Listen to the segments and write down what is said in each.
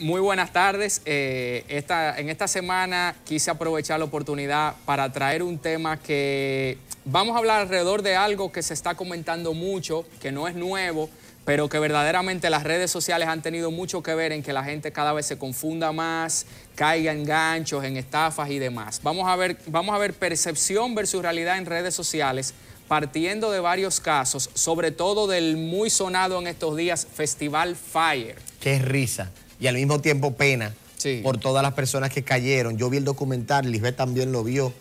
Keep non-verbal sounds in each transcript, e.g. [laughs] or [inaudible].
Muy buenas tardes. Eh, en esta semana quise aprovechar la oportunidad para traer un tema que vamos a hablar alrededor de algo que se está comentando mucho, que no es nuevo, pero que verdaderamente las redes sociales han tenido mucho que ver en que la gente cada vez se confunda más, caiga en ganchos, en estafas y demás. Vamos a ver, vamos a ver percepción versus realidad en redes sociales partiendo de varios casos, sobre todo del muy sonado en estos días Festival Fire. Qué risa y al mismo tiempo pena por todas las personas que cayeron. Yo vi el documental, Lisbeth también lo vio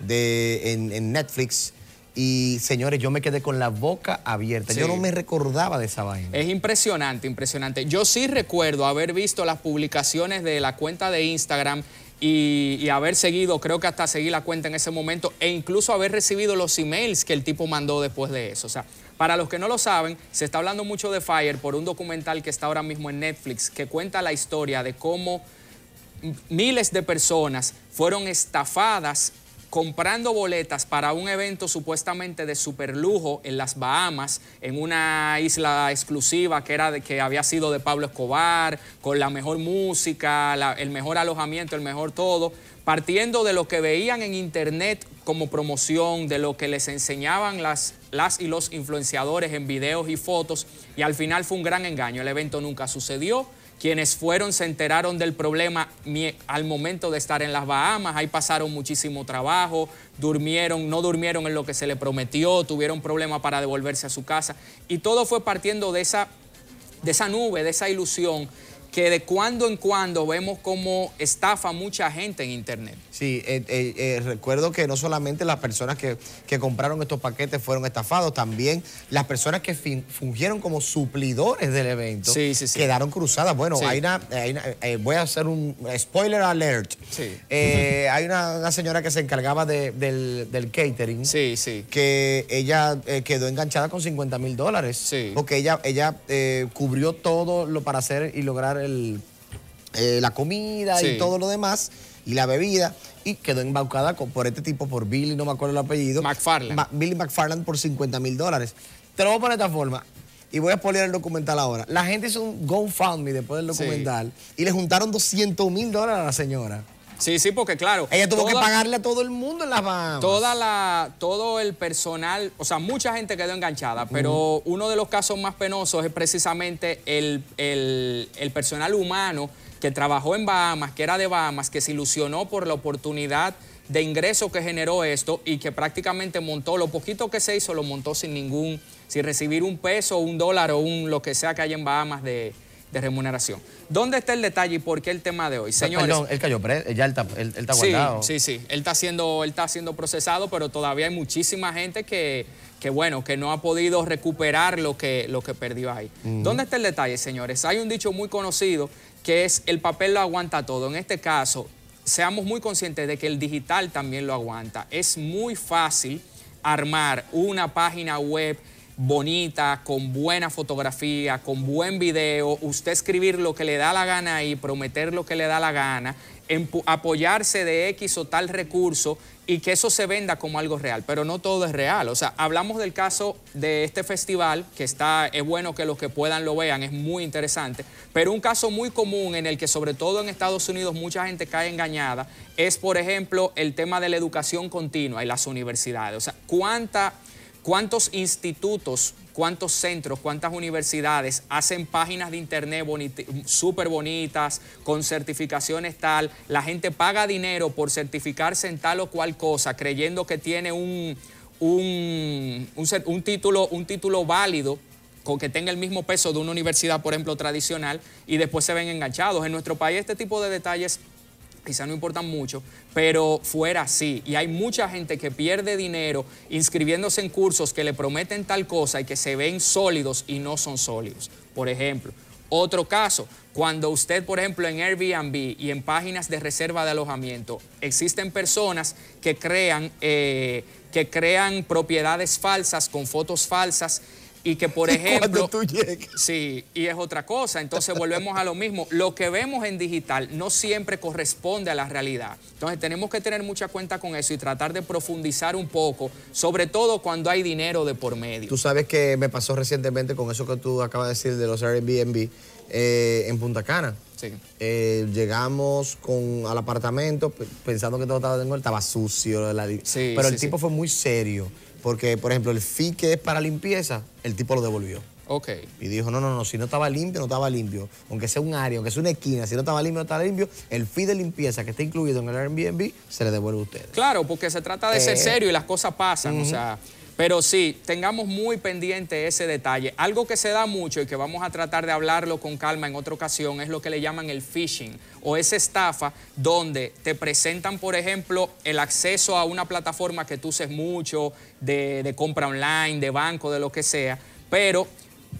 de, en, Netflix. Y señores, yo me quedé con la boca abierta. Yo no me recordaba de esa vaina. Es impresionante, impresionante. Yo sí recuerdo haber visto las publicaciones de la cuenta de Instagram y, haber seguido, creo que hasta seguí la cuenta en ese momento, e incluso haber recibido los emails que el tipo mandó después de eso. O sea, para los que no lo saben, se está hablando mucho de Fire por un documental que está ahora mismo en Netflix que cuenta la historia de cómo miles de personas fueron estafadas comprando boletas para un evento supuestamente de superlujo en las Bahamas, en una isla exclusiva que, era que había sido de Pablo Escobar, con la mejor música, el mejor alojamiento, el mejor todo, partiendo de lo que veían en internet como promoción, de lo que les enseñaban las, las y los influenciadores en videos y fotos, y al final fue un gran engaño, el evento nunca sucedió. Quienes fueron se enteraron del problema al momento de estar en las Bahamas, ahí pasaron muchísimo trabajo, durmieron, no durmieron en lo que se le prometió, tuvieron problemas para devolverse a su casa y todo fue partiendo de esa, de esa nube, de esa ilusión que de cuando en cuando vemos como estafa mucha gente en Internet. Sí, eh, eh, eh, recuerdo que no solamente las personas que, compraron estos paquetes fueron estafados, también las personas que fungieron como suplidores del evento quedaron cruzadas. Bueno, hay una, voy a hacer un spoiler alert. Hay una, señora que se encargaba del, del, catering que ella quedó enganchada con 50 mil dólares porque ella, ella cubrió todo lo para hacer y lograr el eh, la comida y todo lo demás, y la bebida, y quedó embaucada por este tipo, por Billy, no me acuerdo el apellido. McFarland. Billy McFarland por 50 mil dólares. Te lo voy a poner de esta forma. Y voy a spoiler el documental ahora. La gente hizo un GoFundMe después del documental y le juntaron 200 mil dólares a la señora. Sí, sí, porque claro. Ella tuvo que pagarle a todo el mundo en las Bahamas. Toda la, todo el personal, o sea, mucha gente quedó enganchada, pero uno de los casos más penosos es precisamente el, el personal humano que trabajó en Bahamas, que era de Bahamas, que se ilusionó por la oportunidad de ingreso que generó esto y que prácticamente montó lo poquito que se hizo, lo montó sin ningún, sin recibir un peso, un dólar o un lo que sea que haya en Bahamas de, de remuneración. ¿Dónde está el detalle y por qué el tema de hoy? Señores, Perdón, él cayó preso, ya él está, él, sí, Sí, sí, él está, siendo, él está siendo procesado, pero todavía hay muchísima gente que, bueno, que no ha podido recuperar lo que, lo que perdió ahí. ¿Dónde está el detalle, señores? Hay un dicho muy conocido que es el papel lo aguanta todo. En este caso, seamos muy conscientes de que el digital también lo aguanta. Es muy fácil armar una página web, bonita, con buena fotografía, con buen video, usted escribir lo que le da la gana y prometer lo que le da la gana, apoyarse de X o tal recurso y que eso se venda como algo real, pero no todo es real. O sea, hablamos del caso de este festival, que está, es bueno que los que puedan lo vean, es muy interesante, pero un caso muy común en el que sobre todo en Estados Unidos mucha gente cae engañada es, por ejemplo, el tema de la educación continua y las universidades. O sea, cuánta ¿Cuántos institutos, cuántos centros, cuántas universidades hacen páginas de internet súper bonitas, con certificaciones tal? La gente paga dinero por certificarse en tal o cual cosa, creyendo que tiene un, un, un título, un título válido con que tenga el mismo peso de una universidad, por ejemplo, tradicional, y después se ven enganchados. En nuestro país este tipo de detalles quizá no importan mucho, pero fuera sí. Y hay mucha gente que pierde dinero inscribiéndose en cursos que le prometen tal cosa y que se ven sólidos y no son sólidos. Por ejemplo, otro caso, cuando usted, por ejemplo, en Airbnb y en páginas de reserva de alojamiento, existen personas que crean, eh, que crean propiedades falsas con fotos falsas y que por [laughs] ejemplo... tú Sí, y es otra cosa, entonces volvemos a lo mismo. Lo que vemos en digital no siempre corresponde a la realidad. Entonces tenemos que tener mucha cuenta con eso y tratar de profundizar un poco, sobre todo cuando hay dinero de por medio. Tú sabes que me pasó recientemente con eso que tú acabas de decir de los Airbnb eh, en Punta Cana. Sí. Eh, llegamos al apartamento pensando que todo estaba, estaba sucio, pero el tipo fue muy serio porque, por ejemplo, el fee que es para limpieza, el tipo lo devolvió. Ok. Y dijo, no, no, no, si no estaba limpio, no estaba limpio. Aunque sea un área, aunque sea una esquina, si no estaba limpio, no estaba limpio, el fee de limpieza que está incluido en el Airbnb se le devuelve a ustedes. Claro, porque se trata de ser eh, serio y las cosas pasan. O sea, pero sí, tengamos muy pendiente ese detalle. Algo que se da mucho y que vamos a tratar de hablarlo con calma en otra ocasión es lo que le llaman el phishing o esa estafa donde te presentan, por ejemplo, el acceso a una plataforma que tú uses mucho de, de compra online, de banco, de lo que sea, pero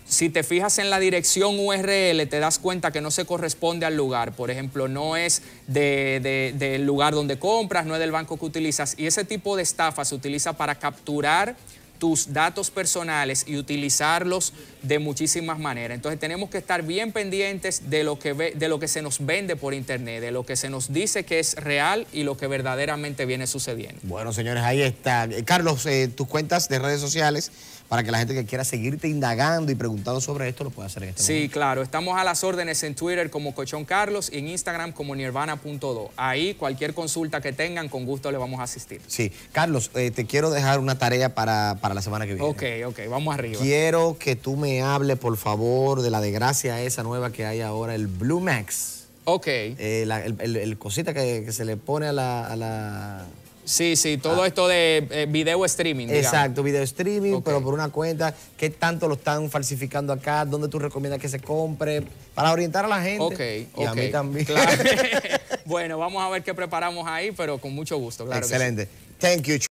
si te fijas en la dirección URL, te das cuenta que no se corresponde al lugar. Por ejemplo, no es del lugar donde compras, no es del banco que utilizas. Y ese tipo de estafa se utiliza para capturar tus datos personales y utilizarlos de muchísimas maneras. Entonces tenemos que estar bien pendientes de lo que, se nos vende por internet, de lo que se nos dice que es real y lo que verdaderamente viene sucediendo. Bueno, señores, ahí está. Eh, Carlos, eh, tus cuentas de redes sociales para que la gente que quiera seguirte indagando y preguntando sobre esto lo pueda hacer en este sí, momento. Sí, claro. Estamos a las órdenes en Twitter como Cochón Carlos y en Instagram como nirvana.do. Ahí cualquier consulta que tengan, con gusto le vamos a asistir. Sí. Carlos, eh, te quiero dejar una tarea para, la semana que viene. Ok, ok. Vamos arriba. Quiero que tú me hables, por favor, de la desgracia esa nueva que hay ahora, el Blue Max. Ok. Eh, el, cosita que, se le pone a la Sí, sí, todo ah. esto de eh, video streaming. Exacto, video streaming, pero por una cuenta, ¿qué tanto lo están falsificando acá? ¿Dónde tú recomiendas que se compre? Para orientar a la gente. Ok, y a mí también. Claro. [laughs] [laughs] bueno, vamos a ver qué preparamos ahí, pero con mucho gusto, claro. Excelente. Thank you.